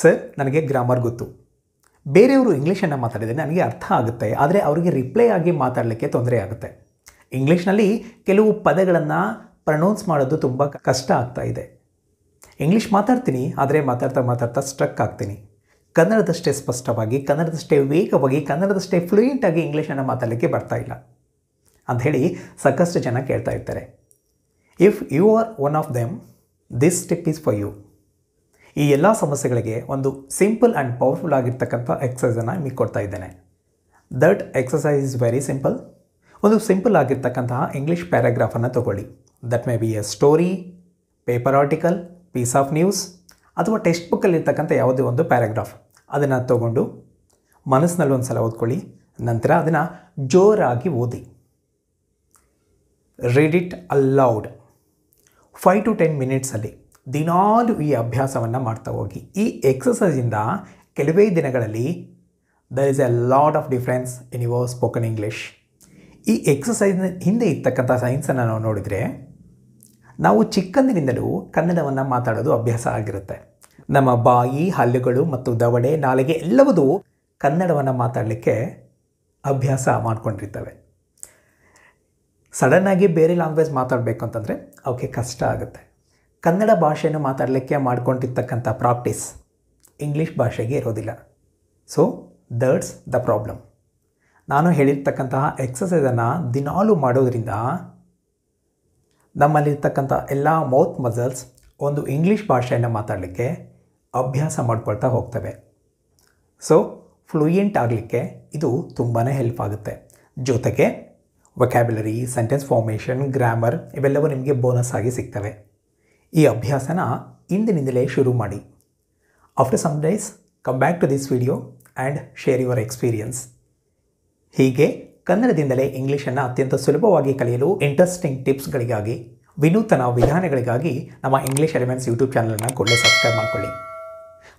Sir ನನಗೆ grammar ಗೊತ್ತು ಬೇರೆಯವರು ಇಂಗ್ಲೀಷನ್ನು ಮಾತಾಡಿದರೆ ನನಗೆ ಅರ್ಥ ಆಗುತ್ತೆ ಆದರೆ ಅವರಿಗೆ ರಿಪ್ಲೈ ಆಗಿ ಮಾತಾಡಲಿಕ್ಕೆ ತೊಂದರೆ ಆಗುತ್ತೆ ಇಂಗ್ಲೀಷ್ನಲ್ಲಿ ಕೆಲವು ಪದಗಳನ್ನು ಪ್ರನೌನ್ಸ್ ಮಾಡೋದು ತುಂಬ ಕಷ್ಟ ಆಗ್ತಾ ಇದೆ ಇಂಗ್ಲೀಷ್ ಮಾತಾಡ್ತೀನಿ ಆದರೆ ಮಾತಾಡ್ತಾ ಮಾತಾಡ್ತಾ ಸ್ಟ್ರಕ್ ಆಗ್ತೀನಿ ಕನ್ನಡದಷ್ಟೇ ಸ್ಪಷ್ಟವಾಗಿ ಕನ್ನಡದಷ್ಟೇ ವೇಗವಾಗಿ ಕನ್ನಡದಷ್ಟೇ ಫ್ಲೂಯೆಂಟಾಗಿ ಇಂಗ್ಲೀಷನ್ನು ಮಾತಾಡಲಿಕ್ಕೆ ಬರ್ತಾ ಇಲ್ಲ ಅಂಥೇಳಿ ಸಾಕಷ್ಟು ಜನ ಕೇಳ್ತಾ ಇರ್ತಾರೆ if you are one of them this step is for you ಈ ಎಲ್ಲ ಸಮಸ್ಯೆಗಳಿಗೆ ಒಂದು ಸಿಂಪಲ್ ಆ್ಯಂಡ್ ಪವರ್ಫುಲ್ ಆಗಿರ್ತಕ್ಕಂಥ ಎಕ್ಸಸೈಸನ್ನು ನಿಮಗೆ ಕೊಡ್ತಾ ಇದ್ದೇನೆ that exercise is very simple ಒಂದು ಸಿಂಪಲ್ ಆಗಿರ್ತಕ್ಕಂತಹ ಇಂಗ್ಲೀಷ್ ಪ್ಯಾರಾಗ್ರಾಫನ್ನು ತಗೊಳ್ಳಿ that may be a story paper article piece of news ಅಥವಾ ಟೆಕ್ಸ್ಟ್ ಬುಕ್ಕಲ್ಲಿರ್ತಕ್ಕಂಥ ಯಾವುದೇ ಒಂದು ಪ್ಯಾರಾಗ್ರಾಫ್ ಅದನ್ನು ತಗೊಂಡು ಮನಸ್ಸಿನಲ್ಲಿ ಒಂದು ಸಲ ಓದ್ಕೊಳ್ಳಿ ನಂತರ ಅದನ್ನು ಜೋರಾಗಿ ಓದಿ read it aloud five to ten ಮಿನಿಟ್ಸಲ್ಲಿ ದಿನಾಲೂ ಈ ಅಭ್ಯಾಸವನ್ನು ಮಾಡ್ತಾ ಹೋಗಿ ಈ ಎಕ್ಸಸೈಸಿಂದ ಕೆಲವೇ ದಿನಗಳಲ್ಲಿ there is a lot of difference in your spoken English ಈ ಎಕ್ಸಸೈಸ್ನ ಹಿಂದೆ ಇರ್ತಕ್ಕಂಥ ಸೈನ್ಸನ್ನು ನಾವು ನೋಡಿದರೆ ನಾವು ಚಿಕ್ಕಂದಿನಿಂದಲೂ ಕನ್ನಡವನ್ನು ಮಾತಾಡೋದು ಅಭ್ಯಾಸ ಆಗಿರುತ್ತೆ ನಮ್ಮ ಬಾಯಿ ಹಲ್ಲುಗಳು ಮತ್ತು ದವಡೆ ನಾಲಿಗೆ ಎಲ್ಲವೂ ಕನ್ನಡವನ್ನು ಮಾತಾಡಲಿಕ್ಕೆ ಅಭ್ಯಾಸ ಮಾಡಿಕೊಂಡಿರ್ತವೆ ಸಡನ್ನಾಗಿ ಬೇರೆ ಲ್ಯಾಂಗ್ವೇಜ್ ಮಾತಾಡಬೇಕು ಅಂತಂದರೆ ಅವಕ್ಕೆ ಕಷ್ಟ ಆಗುತ್ತೆ ಕನ್ನಡ ಭಾಷೆಯನ್ನು ಮಾತಾಡಲಿಕ್ಕೆ ಮಾಡ್ಕೊಂಡಿರ್ತಕ್ಕಂಥ ಪ್ರಾಕ್ಟೀಸ್ ಇಂಗ್ಲೀಷ್ ಭಾಷೆಗೆ ಇರೋದಿಲ್ಲ ಸೊ ದಟ್ಸ್ ದ ಪ್ರಾಬ್ಲಮ್ ನಾನು ಹೇಳಿರ್ತಕ್ಕಂತಹ ಎಕ್ಸಸೈಸನ್ನು ದಿನಾಲು ಮಾಡೋದರಿಂದ ನಮ್ಮಲ್ಲಿರ್ತಕ್ಕಂಥ ಎಲ್ಲ ಮೌತ್ ಮಸಲ್ಸ್ ಒಂದು ಇಂಗ್ಲೀಷ್ ಭಾಷೆಯನ್ನು ಮಾತಾಡಲಿಕ್ಕೆ ಅಭ್ಯಾಸ ಮಾಡ್ಕೊಳ್ತಾ ಹೋಗ್ತವೆ ಸೊ ಫ್ಲೂಯೆಂಟ್ ಆಗಲಿಕ್ಕೆ ಇದು ತುಂಬಾ ಹೆಲ್ಪ್ ಆಗುತ್ತೆ ಜೊತೆಗೆ ವೊಕ್ಯಾಬ್ಯುಲರಿ ಸೆಂಟೆನ್ಸ್ ಫಾರ್ಮೇಷನ್ ಗ್ರಾಮರ್ ಇವೆಲ್ಲವೂ ನಿಮಗೆ ಬೋನಸ್ ಆಗಿ ಸಿಗ್ತವೆ ಈ ಅಭ್ಯಾಸನ ಇಂದಿನಿಂದಲೇ ಶುರು ಮಾಡಿ after some days come back to this video and share your experience ಹೀಗೆ ಕನ್ನಡದಿಂದಲೇ ಇಂಗ್ಲೀಷನ್ನು ಅತ್ಯಂತ ಸುಲಭವಾಗಿ ಕಲಿಯಲು ಇಂಟ್ರೆಸ್ಟಿಂಗ್ ಟಿಪ್ಸ್ಗಳಿಗಾಗಿ ವಿನೂತನ ವಿಧಾನಗಳಿಗಾಗಿ ನಮ್ಮ ಇಂಗ್ಲೀಷ್ ಎಲಿಮೆಂಟ್ಸ್ ಯೂಟ್ಯೂಬ್ ಚಾನಲನ್ನು ಕೂಡಲೇ ಸಬ್ಸ್ಕ್ರೈಬ್ ಮಾಡಿಕೊಳ್ಳಿ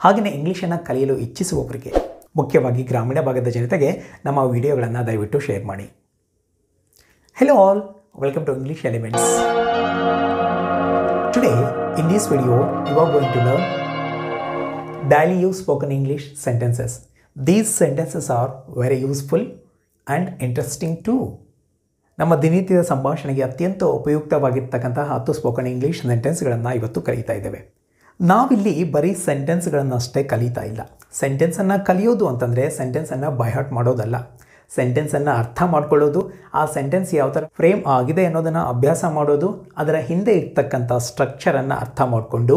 ಹಾಗೆಯೇ ಇಂಗ್ಲೀಷನ್ನು ಕಲಿಯಲು ಇಚ್ಛಿಸುವವರಿಗೆ ಮುಖ್ಯವಾಗಿ ಗ್ರಾಮೀಣ ಭಾಗದ ಜನತೆಗೆ ನಮ್ಮ ವಿಡಿಯೋಗಳನ್ನು ದಯವಿಟ್ಟು ಶೇರ್ ಮಾಡಿ hello all welcome to English Elements Today, in this video, you are going to learn daily use spoken English sentences. These sentences are very useful and interesting too. ನಮ್ಮ ದಿನನಿತ್ಯದ ಸಂಭಾಷಣೆಗೆ ಅತ್ಯಂತ ಉಪಯುಕ್ತವಾಗಿರ್ತಕ್ಕಂತಹ ಹತ್ತು ಸ್ಪೋಕನ್ ಇಂಗ್ಲೀಷ್ ಸೆಂಟೆನ್ಸ್ಗಳನ್ನು ಇವತ್ತು ಕಲಿತಾ ಇದ್ದೇವೆ ನಾವಿಲ್ಲಿ ಬರೀ ಸೆಂಟೆನ್ಸ್ಗಳನ್ನಷ್ಟೇ ಕಲಿತಾ ಇಲ್ಲ ಸೆಂಟೆನ್ಸನ್ನು ಕಲಿಯೋದು ಅಂತಂದರೆ ಸೆಂಟೆನ್ಸನ್ನು ಬೈಹಾಟ್ ಮಾಡೋದಲ್ಲ ಸೆಂಟೆನ್ಸನ್ನು ಅರ್ಥ ಮಾಡ್ಕೊಳ್ಳೋದು ಆ ಸೆಂಟೆನ್ಸ್ ಯಾವ ಥರ ಫ್ರೇಮ್ ಆಗಿದೆ ಅನ್ನೋದನ್ನು ಅಭ್ಯಾಸ ಮಾಡೋದು ಅದರ ಹಿಂದೆ ಇರ್ತಕ್ಕಂಥ ಸ್ಟ್ರಕ್ಚರನ್ನು ಅರ್ಥ ಮಾಡಿಕೊಂಡು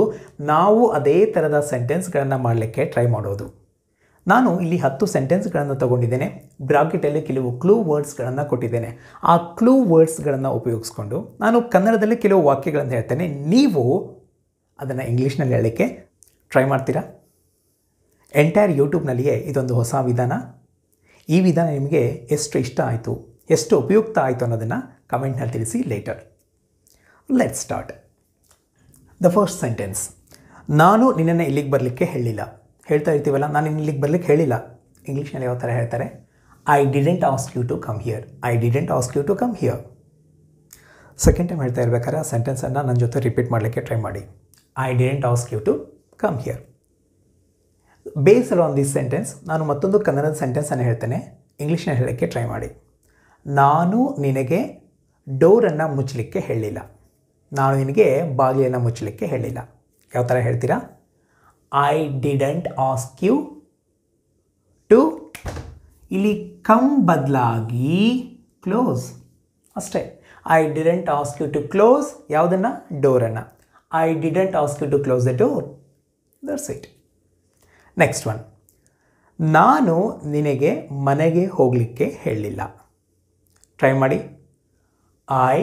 ನಾವು ಅದೇ ಥರದ ಸೆಂಟೆನ್ಸ್ಗಳನ್ನು ಮಾಡಲಿಕ್ಕೆ ಟ್ರೈ ಮಾಡೋದು ನಾನು ಇಲ್ಲಿ ಹತ್ತು ಸೆಂಟೆನ್ಸ್ಗಳನ್ನು ತಗೊಂಡಿದ್ದೇನೆ ಬ್ರಾಕೆಟಲ್ಲಿ ಕೆಲವು ಕ್ಲೂ ವರ್ಡ್ಸ್ಗಳನ್ನು ಕೊಟ್ಟಿದ್ದೇನೆ ಆ ಕ್ಲೂ ವರ್ಡ್ಸ್ಗಳನ್ನು ಉಪಯೋಗಿಸ್ಕೊಂಡು ನಾನು ಕನ್ನಡದಲ್ಲಿ ಕೆಲವು ವಾಕ್ಯಗಳನ್ನು ಹೇಳ್ತೇನೆ ನೀವು ಅದನ್ನು ಇಂಗ್ಲೀಷ್ನಲ್ಲಿ ಹೇಳಲಿಕ್ಕೆ ಟ್ರೈ ಮಾಡ್ತೀರಾ ಎಂಟೈರ್ ಯೂಟ್ಯೂಬ್ನಲ್ಲಿಯೇ ಇದೊಂದು ಹೊಸ ವಿಧಾನ ಈ ವಿಧಾನ ನಿಮಗೆ ಎಷ್ಟು ಇಷ್ಟ ಆಯಿತು ಎಷ್ಟು ಉಪಯುಕ್ತ ಆಯಿತು ಅನ್ನೋದನ್ನು ಕಮೆಂಟ್ನಲ್ಲಿ ತಿಳಿಸಿ later let start the first sentence ನಾನು ನಿನ್ನನ್ನು ಇಲ್ಲಿಗೆ ಬರಲಿಕ್ಕೆ ಹೇಳಿಲ್ಲ ಹೇಳ್ತಾ ಇರ್ತೀವಲ್ಲ ನಾನು ಇಲ್ಲಿಗೆ ಬರಲಿಕ್ಕೆ ಹೇಳಿಲ್ಲ ಇಂಗ್ಲೀಷ್ನಲ್ಲಿ ಯಾವ ಥರ ಹೇಳ್ತಾರೆ I didn't ask you to come here I didn't ask you to come here second time ಹೇಳ್ತಾ ಇರ್ಬೇಕಾದ್ರೆ ಆ ಸೆಂಟೆನ್ಸನ್ನು ನನ್ನ ಜೊತೆ ರಿಪೀಟ್ ಮಾಡಲಿಕ್ಕೆ ಟ್ರೈ ಮಾಡಿ I didn't ask you to come here base on this sentence ನಾನು ಮತ್ತೊಂದು ಕನ್ನಡದ ಸೆಂಟೆನ್ಸನ್ನು ಹೇಳ್ತೇನೆ ಇಂಗ್ಲೀಷ್ನ ಹೇಳೋಕ್ಕೆ ಟ್ರೈ ಮಾಡಿ ನಾನು ನಿನಗೆ ಡೋರನ್ನು ಮುಚ್ಚಲಿಕ್ಕೆ ಹೇಳಿಲ್ಲ ನಾನು ನಿನಗೆ ಬಾಗಿಲನ್ನು ಮುಚ್ಚಲಿಕ್ಕೆ ಹೇಳಿಲ್ಲ ಯಾವ ಥರ ಹೇಳ್ತೀರಾ I didn't ask you to ಇಲ್ಲಿ ಕಮ್ ಬದಲಾಗಿ ಕ್ಲೋಸ್ ಅಷ್ಟೇ I didn't ask you to close ಯಾವುದನ್ನು ಡೋರನ್ನು I didn't ask you to close the door that's it next one ನಾನು ನಿನಗೆ ಮನೆಗೆ ಹೋಗಲಿಕ್ಕೆ ಹೇಳಿಲ್ಲ ಟ್ರೈ ಮಾಡಿ I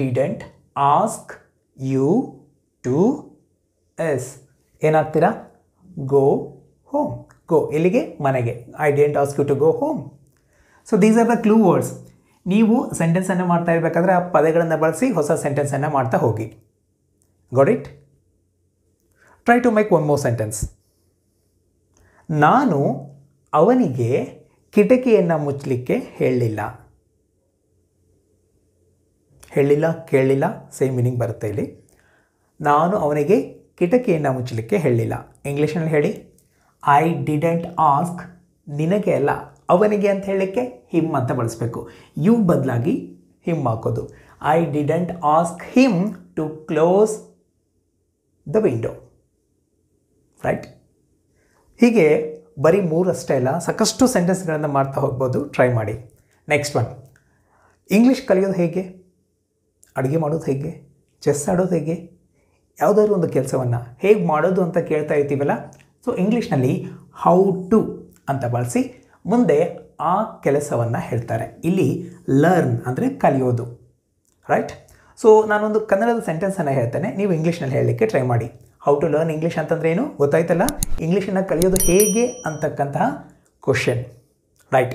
didn't ask you to ಎಸ್ ಏನಾಗ್ತೀರಾ ಗೋ ಹೋಮ್ ಗೋ ಎಲ್ಲಿಗೆ ಮನೆಗೆ I didn't ask you to go home so these are the clue words ನೀವು ಸೆಂಟೆನ್ಸನ್ನು ಮಾಡ್ತಾ ಇರಬೇಕಾದ್ರೆ ಆ ಪದಗಳನ್ನು ಬಳಸಿ ಹೊಸ ಸೆಂಟೆನ್ಸನ್ನು ಮಾಡ್ತಾ ಹೋಗಿ got it try to make one more sentence ನಾನು ಅವನಿಗೆ ಕಿಟಕಿಯನ್ನು ಮುಚ್ಚಲಿಕ್ಕೆ ಹೇಳಲಿಲ್ಲ ಹೇಳಿಲ್ಲ ಕೇಳಲಿಲ್ಲ ಸೇಮ್ ಮೀನಿಂಗ್ ಬರುತ್ತೆ ಇಲ್ಲಿ ನಾನು ಅವನಿಗೆ ಕಿಟಕಿಯನ್ನು ಮುಚ್ಚಲಿಕ್ಕೆ ಹೇಳಿಲ್ಲ ಇಂಗ್ಲೀಷ್ನಲ್ಲಿ ಹೇಳಿ ಐ ಡಿಡೆಂಟ್ ಆಸ್ಕ್ ನಿನಗೆ ಅಲ್ಲ ಅವನಿಗೆ ಅಂತ ಹೇಳಲಿಕ್ಕೆ ಹಿಮ್ ಅಂತ ಬಳಸಬೇಕು ಯು ಬದಲಾಗಿ ಹಿಮ್ ಹಾಕೋದು I didn't ask him to close the window right ಹೀಗೆ ಬರೀ ಮೂರಷ್ಟೇ ಅಲ್ಲ ಸಾಕಷ್ಟು ಸೆಂಟೆನ್ಸ್ಗಳನ್ನು ಮಾಡ್ತಾ ಹೋಗ್ಬೋದು ಟ್ರೈ ಮಾಡಿ ನೆಕ್ಸ್ಟ್ ಒನ್ ಇಂಗ್ಲೀಷ್ ಕಲಿಯೋದು ಹೇಗೆ ಅಡುಗೆ ಮಾಡೋದು ಹೇಗೆ ಚೆಸ್ ಆಡೋದು ಹೇಗೆ ಯಾವುದಾದ್ರು ಒಂದು ಕೆಲಸವನ್ನು ಹೇಗೆ ಮಾಡೋದು ಅಂತ ಕೇಳ್ತಾ ಇರ್ತೀವಲ್ಲ ಸೊ ಇಂಗ್ಲೀಷ್ನಲ್ಲಿ ಹೌ ಟು ಅಂತ ಬಳಸಿ ಮುಂದೆ ಆ ಕೆಲಸವನ್ನು ಹೇಳ್ತಾರೆ ಇಲ್ಲಿ ಲರ್ನ್ ಅಂದರೆ ಕಲಿಯೋದು ರೈಟ್ ಸೊ ನಾನೊಂದು ಕನ್ನಡದ ಸೆಂಟೆನ್ಸನ್ನು ಹೇಳ್ತೇನೆ ನೀವು ಇಂಗ್ಲೀಷ್ನಲ್ಲಿ ಹೇಳಲಿಕ್ಕೆ ಟ್ರೈ ಮಾಡಿ ಹೌ ಟು ಲರ್ನ್ ಇಂಗ್ಲೀಷ್ ಅಂತಂದ್ರೆ ಏನು ಗೊತ್ತಾಯ್ತಲ್ಲ ಇಂಗ್ಲೀಷನ್ನು ಕಲಿಯೋದು ಹೇಗೆ ಅಂತಕ್ಕಂತಹ ಕ್ವಶನ್ ರೈಟ್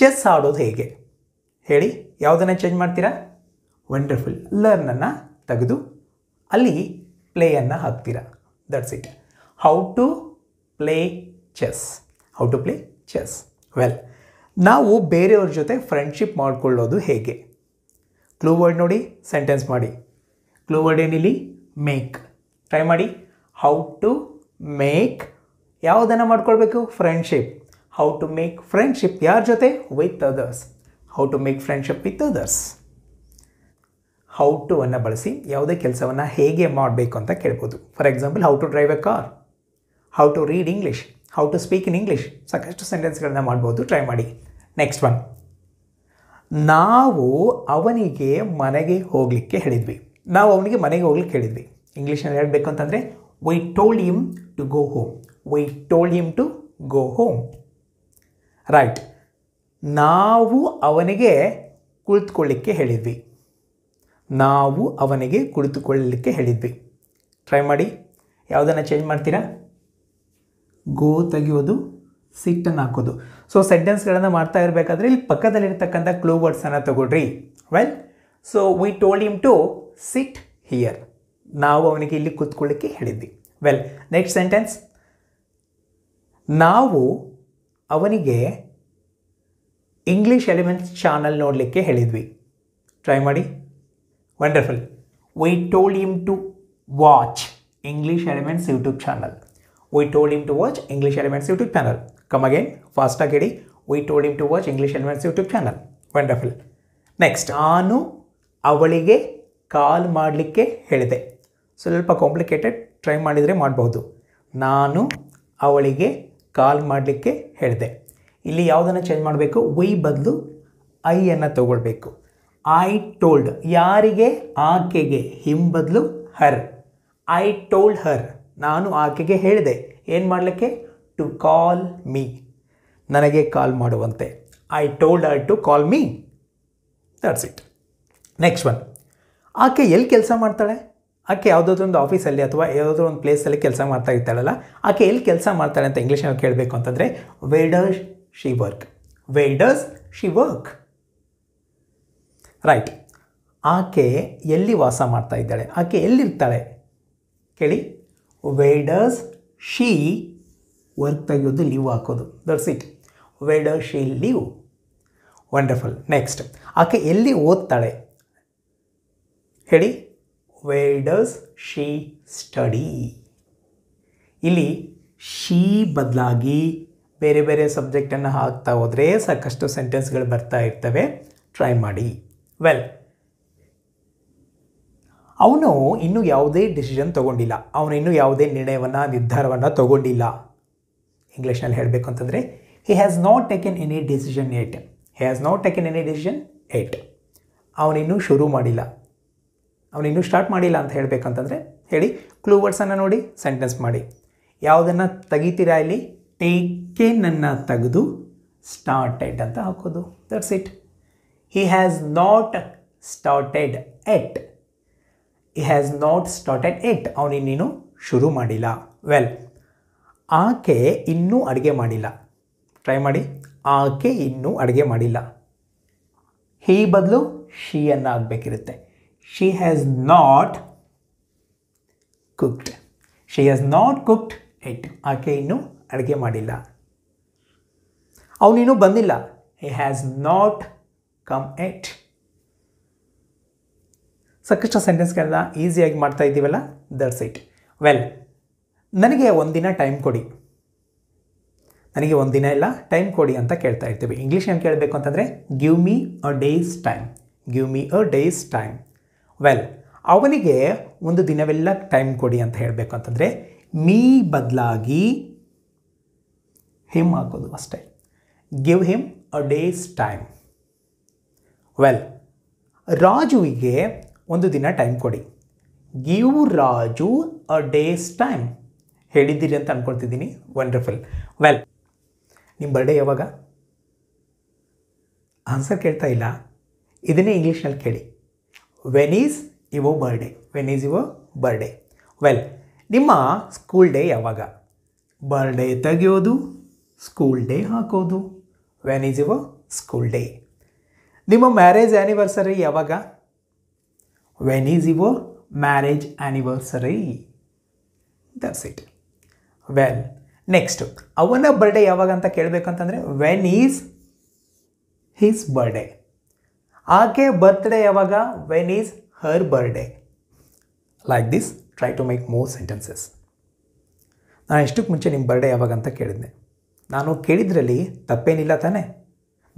ಚೆಸ್ ಆಡೋದು ಹೇಗೆ ಹೇಳಿ ಯಾವುದನ್ನು ಚೇಂಜ್ ಮಾಡ್ತೀರಾ ವಂಡರ್ಫುಲ್ ಲರ್ನನ್ನು ತೆಗೆದು ಅಲ್ಲಿ ಪ್ಲೇಯನ್ನು ಹಾಕ್ತೀರಾ that's it how to play chess how to play chess well ನಾವು ಬೇರೆಯವ್ರ ಜೊತೆ ಫ್ರೆಂಡ್ಶಿಪ್ ಮಾಡಿಕೊಳ್ಳೋದು ಹೇಗೆ ಕ್ಲೂ ವರ್ಡ್ ನೋಡಿ ಸೆಂಟೆನ್ಸ್ ಮಾಡಿ ಕ್ಲೂ ವರ್ಡ್ ಏನಿಲ್ಲಿ ಮೇಕ್ ಟ್ರೈ ಮಾಡಿ ಹೌ ಟು ಮೇಕ್ ಯಾವುದನ್ನು ಮಾಡ್ಕೊಳ್ಬೇಕು friendship how to make friendship ಯಾರ ಜೊತೆ with others how to make friendship with others how ಅನ್ನು ಬಳಸಿ ಯಾವುದೇ ಕೆಲಸವನ್ನು ಹೇಗೆ ಮಾಡಬೇಕು ಅಂತ ಕೇಳ್ಬೋದು for example how to drive a car how to read English how to speak in English ಸಾಕಷ್ಟು ಸೆಂಟೆನ್ಸ್ಗಳನ್ನ ಮಾಡ್ಬೋದು ಟ್ರೈ ಮಾಡಿ ನೆಕ್ಸ್ಟ್ ಒನ್ ನಾವು ಅವನಿಗೆ ಮನೆಗೆ ಹೋಗಲಿಕ್ಕೆ ಹೇಳಿದ್ವಿ ನಾವು ಅವನಿಗೆ ಮನೆಗೆ ಹೋಗ್ಲಿಕ್ಕೆ ಹೇಳಿದ್ವಿ ಇಂಗ್ಲೀಷ್ನಲ್ಲಿ ಹೇಳಬೇಕು ಅಂತಂದರೆ we told him to go home we told him to go home right ನಾವು ಅವನಿಗೆ ಕುಳಿತುಕೊಳ್ಳಿಕ್ಕೆ ಹೇಳಿದ್ವಿ ನಾವು ಅವನಿಗೆ ಕುಳಿತುಕೊಳ್ಳಲಿಕ್ಕೆ ಹೇಳಿದ್ವಿ ಟ್ರೈ ಮಾಡಿ ಯಾವುದನ್ನು ಚೇಂಜ್ ಮಾಡ್ತೀರಾ ಗೋ ತೆಗೆಯೋದು ಸಿಟ್ಟನ್ನು ಹಾಕೋದು ಸೊ ಸೆಂಟೆನ್ಸ್ಗಳನ್ನು ಮಾಡ್ತಾ ಇರಬೇಕಾದ್ರೆ ಇಲ್ಲಿ ಪಕ್ಕದಲ್ಲಿರ್ತಕ್ಕಂಥ ಕ್ಲೂ ವರ್ಡ್ಸನ್ನು ತಗೊಳ್ರಿ well so we told him to sit here ನಾವು ಅವನಿಗೆ ಇಲ್ಲಿ ಕೂತ್ಕೊಳ್ಳಿಕ್ಕೆ ಹೇಳಿದ್ವಿ ವೆಲ್ ನೆಕ್ಸ್ಟ್ ಸೆಂಟೆನ್ಸ್ ನಾವು ಅವನಿಗೆ ಇಂಗ್ಲೀಷ್ ಎಲಿಮೆಂಟ್ಸ್ ಚಾನಲ್ ನೋಡಲಿಕ್ಕೆ ಹೇಳಿದ್ವಿ ಟ್ರೈ ಮಾಡಿ Wonderful. We told him to watch English Elements YouTube channel. We told him to watch English Elements YouTube channel. Come again, fast again We told him to watch English Elements YouTube channel. Wonderful next ನಾನು ಅವಳಿಗೆ ಕಾಲ್ ಮಾಡಲಿಕ್ಕೆ ಹೇಳಿದೆ ಸ್ವಲ್ಪ complicated try ಮಾಡಿದರೆ ಮಾಡ್ಬೋದು ನಾನು ಅವಳಿಗೆ ಕಾಲ್ ಮಾಡಲಿಕ್ಕೆ ಹೇಳಿದೆ ಇಲ್ಲಿ ಯಾವುದನ್ನು ಚೇಂಜ್ ಮಾಡಬೇಕು ವೈ ಬದಲು ಐಯನ್ನು ತಗೊಳ್ಬೇಕು ಐ ಟೋಲ್ಡ್ ಯಾರಿಗೆ ಆಕೆಗೆ ಹಿಂಬದಲು ಹರ್ ಐ ಟೋಲ್ಡ್ ಹರ್ ನಾನು ಆಕೆಗೆ ಹೇಳಿದೆ ಏನು ಮಾಡಲಿಕ್ಕೆ ಟು ಕಾಲ್ ಮೀ ನನಗೆ ಕಾಲ್ ಮಾಡುವಂತೆ I told her to call me that's it next one ಆಕೆ ಎಲ್ಲಿ ಕೆಲಸ ಮಾಡ್ತಾಳೆ ಆಕೆ ಯಾವುದಾದ್ರೂ ಒಂದು ಆಫೀಸಲ್ಲಿ ಅಥವಾ ಯಾವುದಾದ್ರೂ ಒಂದು ಪ್ಲೇಸಲ್ಲಿ ಕೆಲಸ ಮಾಡ್ತಾ ಇರ್ತಾಳಲ್ಲ ಆಕೆ ಎಲ್ಲಿ ಕೆಲಸ ಮಾಡ್ತಾಳೆ ಅಂತ ಇಂಗ್ಲೀಷ್ನಾಗ ಕೇಳಬೇಕು ಅಂತಂದರೆ ವೇಡರ್ she work ವೇಡರ್ಸ್ she work right ಆಕೆ ಎಲ್ಲಿ ವಾಸ ಮಾಡ್ತಾ ಇದ್ದಾಳೆ ಆಕೆ ಎಲ್ಲಿರ್ತಾಳೆ ಕೇಳಿ ವೇಡಸ್ ಶೀ ವರ್ಕ್ ತೆಗೆಯೋದು ಲೀವ್ ಹಾಕೋದು that's it ವೇಡರ್ she leave wonderful next ಆಕೆ ಎಲ್ಲಿ ಓದ್ತಾಳೆ ಹೇಳಿ ವೇಡಸ್ ಶೀ ಸ್ಟಡಿ ಇಲ್ಲಿ ಶೀ ಬದಲಾಗಿ ಬೇರೆ ಬೇರೆ ಸಬ್ಜೆಕ್ಟನ್ನು ಹಾಕ್ತಾ ಹೋದರೆ ಸಾಕಷ್ಟು ಸೆಂಟೆನ್ಸ್ಗಳು ಬರ್ತಾ ಇರ್ತವೆ ಟ್ರೈ ಮಾಡಿ ವೆಲ್ ಅವನು ಇನ್ನೂ ಯಾವುದೇ ಡಿಸಿಷನ್ ತಗೊಂಡಿಲ್ಲ ಅವನು ಇನ್ನೂ ಯಾವುದೇ ನಿರ್ಣಯವನ್ನು ನಿರ್ಧಾರವನ್ನು ತೊಗೊಂಡಿಲ್ಲ ಇಂಗ್ಲೀಷ್ನಲ್ಲಿ ಹೇಳಬೇಕು ಅಂತಂದರೆ he has not taken any decision yet he has not taken any decision yet ಅವನಿನ್ನೂ ಶುರು ಮಾಡಿಲ್ಲ ಅವನಿನ್ನೂ ಸ್ಟಾರ್ಟ್ ಮಾಡಿಲ್ಲ ಅಂತ ಹೇಳಬೇಕಂತಂದರೆ ಹೇಳಿ ಕ್ಲೂ ವರ್ಡ್ಸನ್ನು ನೋಡಿ ಸೆಂಟೆನ್ಸ್ ಮಾಡಿ ಯಾವುದನ್ನು ತೆಗಿತೀರಾ ಇಲ್ಲಿ ಟೇಕೆನನ್ನು ತೆಗೆದು ಸ್ಟಾರ್ಟೆಡ್ ಅಂತ ಹಾಕೋದು that's it he has not started yet he has not started yet ಅವನಿನ್ನೇನು ಶುರು ಮಾಡಿಲ್ಲ ವೆಲ್ ಆಕೆ ಇನ್ನೂ ಅಡುಗೆ ಮಾಡಿಲ್ಲ ಟ್ರೈ ಮಾಡಿ ಆಕೆ ಇನ್ನೂ ಅಡುಗೆ ಮಾಡಿಲ್ಲ ಹೀ ಬದಲು ಶೀಯನ್ನು ಆಗಬೇಕಿರುತ್ತೆ she has not cooked she has not cooked yet ಆಕೆ ಇನ್ನೂ ಅಡುಗೆ ಮಾಡಿಲ್ಲ ಅವನಿನ್ನೂ ಬಂದಿಲ್ಲ he has not come yet ಸಾಕಷ್ಟು ಸೆಂಟೆನ್ಸ್ಗೆಲ್ಲ ಈಸಿಯಾಗಿ ಮಾಡ್ತಾ ಇದ್ದೀವಲ್ಲ ದಟ್ಸ್ ಇಟ್ ವೆಲ್ ನನಗೆ ಒಂದಿನ ಟೈಮ್ ಕೊಡಿ ನನಗೆ ಒಂದಿನ ಇಲ್ಲ ಟೈಮ್ ಕೊಡಿ ಅಂತ ಕೇಳ್ತಾ ಇರ್ತೀವಿ ಏನು ಕೇಳಬೇಕು ಅಂತಂದರೆ give me a day's time give me a day's time well ಅವನಿಗೆ ಒಂದು ದಿನವೆಲ್ಲ ಟೈಮ್ ಕೊಡಿ ಅಂತ ಹೇಳಬೇಕು ಅಂತಂದರೆ ಮೀ ಬದಲಾಗಿ ಹಿಮ್ ಹಾಕೋದು ಅಷ್ಟೇ give him a day's time well ರಾಜುವಿಗೆ ಒಂದು ದಿನ ಟೈಮ್ ಕೊಡಿ give Raju a day's time ಹೇಳಿದ್ದೀರಿ ಅಂತ ಅಂದ್ಕೊಳ್ತಿದ್ದೀನಿ ವಂಡರ್ಫುಲ್ ವೆಲ್ ನಿಮ್ಮ ಬರ್ಡೇ ಯಾವಾಗ ಆನ್ಸರ್ ಕೇಳ್ತಾ ಇಲ್ಲ ಇದನ್ನೇ ಇಂಗ್ಲೀಷ್ನಲ್ಲಿ ಕೇಳಿ when is your birthday when is your birthday well ನಿಮ್ಮ ಸ್ಕೂಲ್ ಡೇ ಯಾವಾಗ ಬರ್ಡೇ ತೆಗೆಯೋದು ಸ್ಕೂಲ್ ಡೇ ಹಾಕೋದು ವೆನ್ ಈಸ್ ಇವ ಸ್ಕೂಲ್ ಡೇ ನಿಮ್ಮ ಮ್ಯಾರೇಜ್ ಆ್ಯನಿವರ್ಸರಿ ಯಾವಾಗ when is your marriage anniversary that's it well next ಅವನ ಬರ್ಡೇ ಯಾವಾಗ ಅಂತ ಕೇಳಬೇಕಂತಂದರೆ ವೆನ್ ಈಸ್ ಹಿಸ್ ಬರ್ಡೇ ಆಕೆ ಬರ್ತ್ಡೇ ಯಾವಾಗ when is her birthday like this try to make more sentences ನಾನು ಎಷ್ಟಕ್ಕೆ ಮುಂಚೆ ನಿಮ್ಮ ಬರ್ಡೇ ಯಾವಾಗ ಅಂತ ಕೇಳಿದ್ದೆ ನಾನು ಕೇಳಿದ್ರಲ್ಲಿ ತಪ್ಪೇನಿಲ್ಲ ತಾನೇ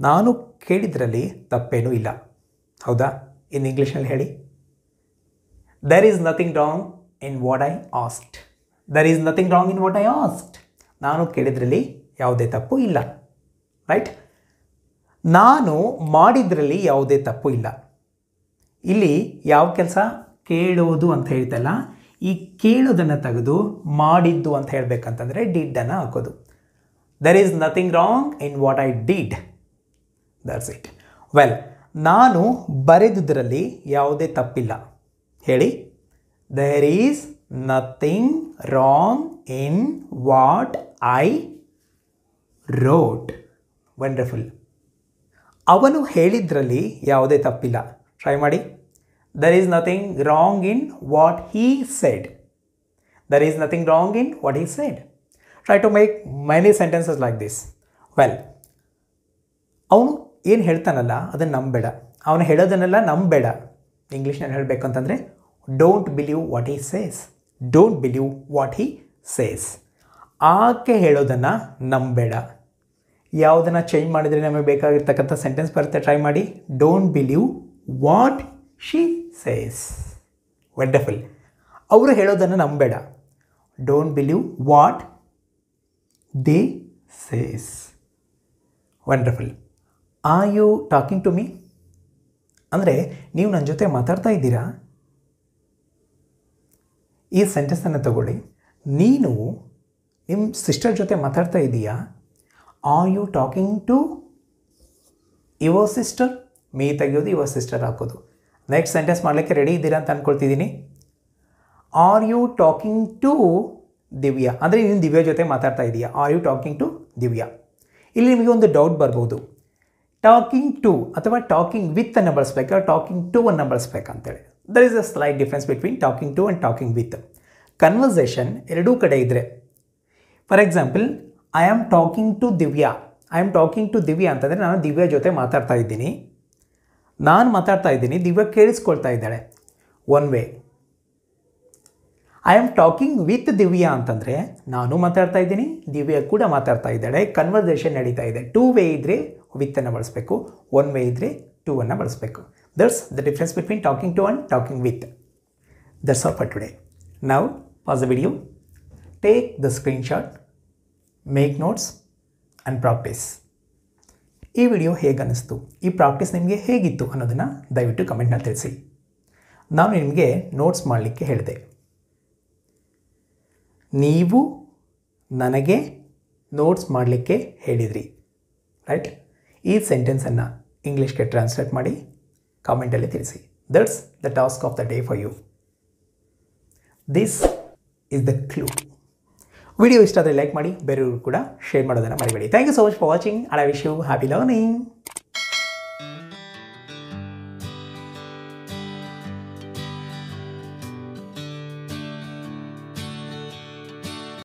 ನಾನು ಕೇಳಿದ್ರಲ್ಲಿ ತಪ್ಪೇನೂ ಇಲ್ಲ ಹೌದಾ ಇನ್ ಇಂಗ್ಲೀಷ್ನಲ್ಲಿ ಹೇಳಿ there is nothing wrong in what I asked there is nothing wrong in what I asked ನಾನು ಕೇಳಿದ್ರಲ್ಲಿ ಯಾವುದೇ ತಪ್ಪು ಇಲ್ಲ ರೈಟ್ ನಾನು ಮಾಡಿದ್ರಲ್ಲಿ ಯಾವುದೇ ತಪ್ಪು ಇಲ್ಲ ಇಲ್ಲಿ ಯಾವ ಕೆಲಸ ಕೇಳೋದು ಅಂತ ಹೇಳ್ತಲ್ಲ ಈ ಕೇಳೋದನ್ನು ತೆಗೆದು ಮಾಡಿದ್ದು ಅಂತ ಹೇಳಬೇಕಂತಂದರೆ ಡಿಡ್ಡನ್ನು ಹಾಕೋದು there is nothing wrong in what I did that's it well ನಾನು ಬರೆದುದರಲ್ಲಿ ಯಾವುದೇ ತಪ್ಪಿಲ್ಲ ಹೇಳಿ there is nothing wrong in what I wrote wonderful ಅವನು ಹೇಳಿದ್ರಲ್ಲಿ ಯಾವುದೇ ತಪ್ಪಿಲ್ಲ ಟ್ರೈ ಮಾಡಿ there is nothing wrong in what he said there is nothing wrong in what he said try to make many sentences like this well ಅವನು ಏನು ಹೇಳ್ತಾನಲ್ಲ ಅದನ್ನು ನಂಬೇಡ ಅವನು ಹೇಳೋದನ್ನೆಲ್ಲ ನಂಬೇಡ ಇಂಗ್ಲೀಷ್ನಲ್ಲಿ ಹೇಳಬೇಕಂತಂದರೆ don't believe what he says don't believe what he says ಆಕೆ ಹೇಳೋದನ್ನು ನಂಬೇಡ ಯಾವುದನ್ನು ಚೇಂಜ್ ಮಾಡಿದರೆ ನಮಗೆ ಬೇಕಾಗಿರ್ತಕ್ಕಂಥ ಸೆಂಟೆನ್ಸ್ ಬರುತ್ತೆ ಟ್ರೈ ಮಾಡಿ don't believe what she says wonderful ಅವರು ಹೇಳೋದನ್ನು ನಂಬೇಡ don't believe what they says wonderful are you talking to me ಅಂದರೆ ನೀವು ನನ್ನ ಜೊತೆ ಮಾತಾಡ್ತಾ ಇದ್ದೀರಾ ಈ ಸೆಂಟೆನ್ಸನ್ನು ತಗೊಳ್ಳಿ ನೀನು ನಿಮ್ಮ ಸಿಸ್ಟರ್ ಜೊತೆ ಮಾತಾಡ್ತಾ ಇದ್ದೀಯಾ are you talking to your sister me ತೆಗೆಯೋದು ಯುವರ್ ಸಿಸ್ಟರ್ ಹಾಕೋದು ನೆಕ್ಸ್ಟ್ ಸೆಂಟೆನ್ಸ್ ಮಾಡಲಿಕ್ಕೆ ರೆಡಿ ಇದ್ದೀರಾ ಅಂತ ಅಂದ್ಕೊಳ್ತಿದ್ದೀನಿ are you talking to Divya ಅಂದರೆ ನೀನು ದಿವ್ಯಾ ಜೊತೆ ಮಾತಾಡ್ತಾ ಇದೆಯಾ are you talking to Divya ಇಲ್ಲಿ ನಿಮಗೆ ಒಂದು ಡೌಟ್ ಬರ್ಬೋದು ಟಾಕಿಂಗ್ ಟು ಅಥವಾ ಟಾಕಿಂಗ್ ವಿತ್ ಅನ್ನು ಅಥವಾ ಟಾಕಿಂಗ್ ಟು ಅನ್ನು ಬಳಸಬೇಕಂತೇಳಿ there is a slight difference between talking to and talking with conversation ಎರಡೂ ಕಡೆ ಇದ್ದರೆ for example I am talking to Divya I am talking to Divya ಅಂತಂದರೆ ನಾನು ದಿವ್ಯಾ ಜೊತೆ ಮಾತಾಡ್ತಾ ಇದ್ದೀನಿ ನಾನು ಮಾತಾಡ್ತಾ ಇದ್ದೀನಿ ದಿವ್ಯ ಕೇಳಿಸ್ಕೊಳ್ತಾ ಇದ್ದಾಳೆ one way I am talking with Divya ಅಂತಂದರೆ ನಾನು ಮಾತಾಡ್ತಾ ಇದ್ದೀನಿ ದಿವ್ಯಾ ಕೂಡ ಮಾತಾಡ್ತಾ ಇದ್ದಾಳೆ ಕನ್ವರ್ಸೇಷನ್ ನಡೀತಾ ಇದೆ ಟೂ ವೇ ಇದ್ದರೆ ವಿತ್ತನ್ನು ಬಳಸಬೇಕು ಒನ್ ವೇ ಇದ್ದರೆ ಟೂ ಅನ್ನು ಬಳಸಬೇಕು that's the difference between talking to and talking with that's all for today ನಾವು pass the video take the screenshot make notes and practise ಈ ವಿಡಿಯೋ ಹೇಗೆ ಅನ್ನಿಸ್ತು ಈ ಪ್ರಾಕ್ಟೀಸ್ ನಿಮಗೆ ಹೇಗಿತ್ತು ಅನ್ನೋದನ್ನು ದಯವಿಟ್ಟು ಕಮೆಂಟ್ನ ತಿಳಿಸಿ ನಾನು ನಿಮಗೆ ನೋಟ್ಸ್ ಮಾಡಲಿಕ್ಕೆ ಹೇಳಿದೆ ನೀವು ನನಗೆ ನೋಟ್ಸ್ ಮಾಡಲಿಕ್ಕೆ ಹೇಳಿದ್ರಿ ರೈಟ್ ಈ ಸೆಂಟೆನ್ಸನ್ನು ಇಂಗ್ಲೀಷ್ಗೆ ಟ್ರಾನ್ಸ್ಲೇಟ್ ಮಾಡಿ ಕಾಮೆಂಟಲ್ಲಿ ತಿಳಿಸಿ that's the task of the day for you this is the clue video ಇಷ್ಟ ಆದರೆ ಲೈಕ್ ಮಾಡಿ ಬೇರೆಯವರು ಕೂಡ ಶೇರ್ ಮಾಡೋದನ್ನು ಮರಿಬೇಡಿ thank you so much for watching I wish you happy learning